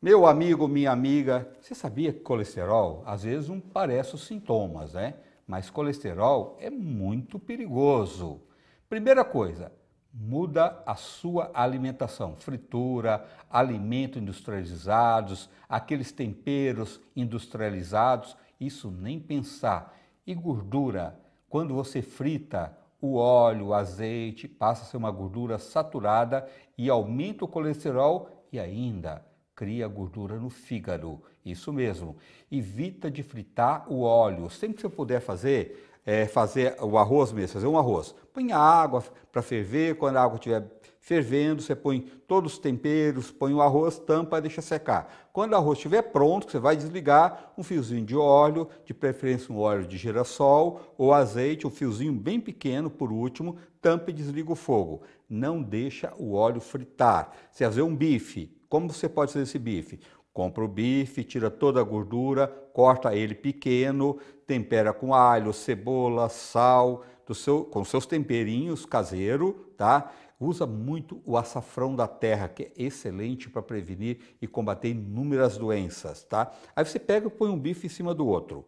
Meu amigo, minha amiga, você sabia que colesterol às vezes não parece os sintomas, né? Mas colesterol é muito perigoso. Primeira coisa, muda a sua alimentação. Fritura, alimentos industrializados, aqueles temperos industrializados, isso nem pensar. E gordura, quando você frita o óleo, o azeite, passa a ser uma gordura saturada e aumenta o colesterol e ainda cria gordura no fígado. Isso mesmo. Evita de fritar o óleo. Sempre que você puder fazer, é, fazer o arroz mesmo, fazer um arroz. Põe a água para ferver, quando a água estiver fervendo, você põe todos os temperos, põe o arroz, tampa e deixa secar. Quando o arroz estiver pronto, você vai desligar um fiozinho de óleo, de preferência um óleo de girassol ou azeite, um fiozinho bem pequeno por último, tampa e desliga o fogo. Não deixa o óleo fritar. Se fazer um bife, como você pode fazer esse bife? Compra o bife, tira toda a gordura, corta ele pequeno, tempera com alho, cebola, sal, do seu, com seus temperinhos caseiro, tá? Usa muito o açafrão da terra, que é excelente para prevenir e combater inúmeras doenças, tá? Aí você pega e põe um bife em cima do outro.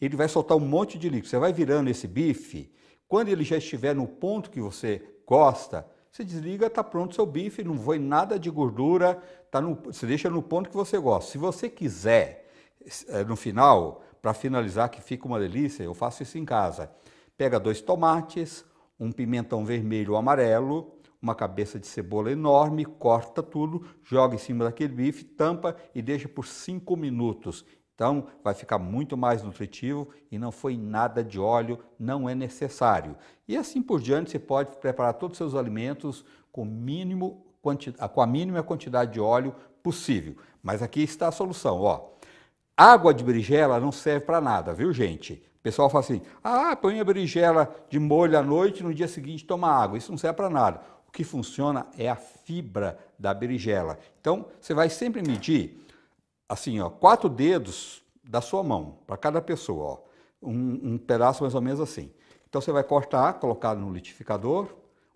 Ele vai soltar um monte de líquido. Você vai virando esse bife. Quando ele já estiver no ponto que você gosta, você desliga, está pronto seu bife, não foi nada de gordura, tá no, você deixa no ponto que você gosta. Se você quiser, eh, no final, para finalizar que fica uma delícia, eu faço isso em casa. Pega dois tomates, um pimentão vermelho ou amarelo, uma cabeça de cebola enorme, corta tudo, joga em cima daquele bife, tampa e deixa por 5 minutos. Então, vai ficar muito mais nutritivo e não foi nada de óleo, não é necessário. E assim por diante, você pode preparar todos os seus alimentos com, mínimo, ah, com a mínima quantidade de óleo possível. Mas aqui está a solução, ó. Água de berigela não serve para nada, viu, gente? O pessoal fala assim: "Ah, põe a berigela de molho à noite, no dia seguinte toma água". Isso não serve para nada. O que funciona é a fibra da berigela. Então, você vai sempre medir assim, ó, quatro dedos da sua mão, para cada pessoa, ó, um, um pedaço mais ou menos assim. Então você vai cortar, colocar no liquidificador,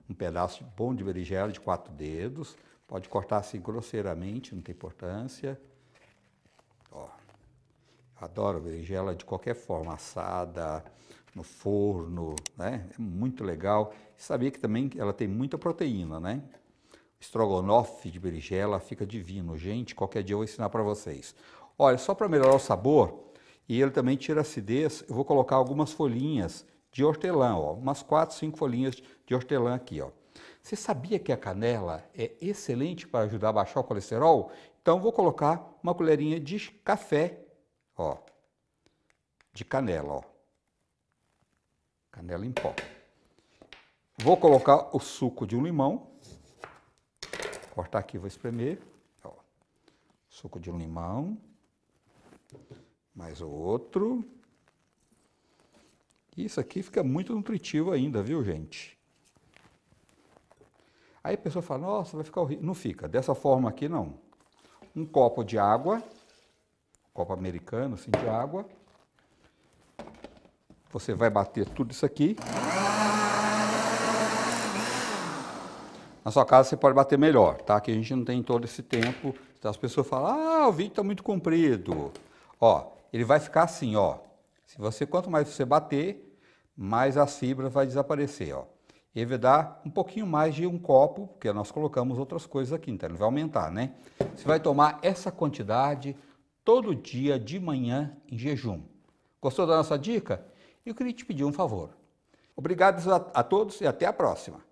um pedaço bom de berinjela de quatro dedos, pode cortar assim grosseiramente, não tem importância. Ó, adoro berinjela de qualquer forma, assada, no forno, né? É muito legal. sabia que também ela tem muita proteína, né? estrogonofe de berigela, fica divino. Gente, qualquer dia eu vou ensinar para vocês. Olha, só para melhorar o sabor, e ele também tira acidez, eu vou colocar algumas folhinhas de hortelã, ó, umas 4, 5 folhinhas de hortelã aqui, ó. Você sabia que a canela é excelente para ajudar a baixar o colesterol? Então vou colocar uma colherinha de café, ó, de canela, ó. Canela em pó. Vou colocar o suco de um limão, cortar aqui, vou espremer. Ó. Suco de um limão. Mais outro. Isso aqui fica muito nutritivo ainda, viu, gente? Aí a pessoa fala, nossa, vai ficar horrível. Não fica, dessa forma aqui não. Um copo de água, copo americano, assim, de água. Você vai bater tudo isso aqui. na sua casa você pode bater melhor, tá? Que a gente não tem todo esse tempo. Então, as pessoas falam, ah, o vídeo está é muito comprido. Ó, ele vai ficar assim, ó. Se você, quanto mais você bater, mais as fibras vai desaparecer, ó. Ele vai dar um pouquinho mais de um copo, porque nós colocamos outras coisas aqui, então ele vai aumentar, né? Você vai tomar essa quantidade todo dia de manhã em jejum. Gostou da nossa dica? Eu queria te pedir um favor. Obrigado a, a todos e até a próxima.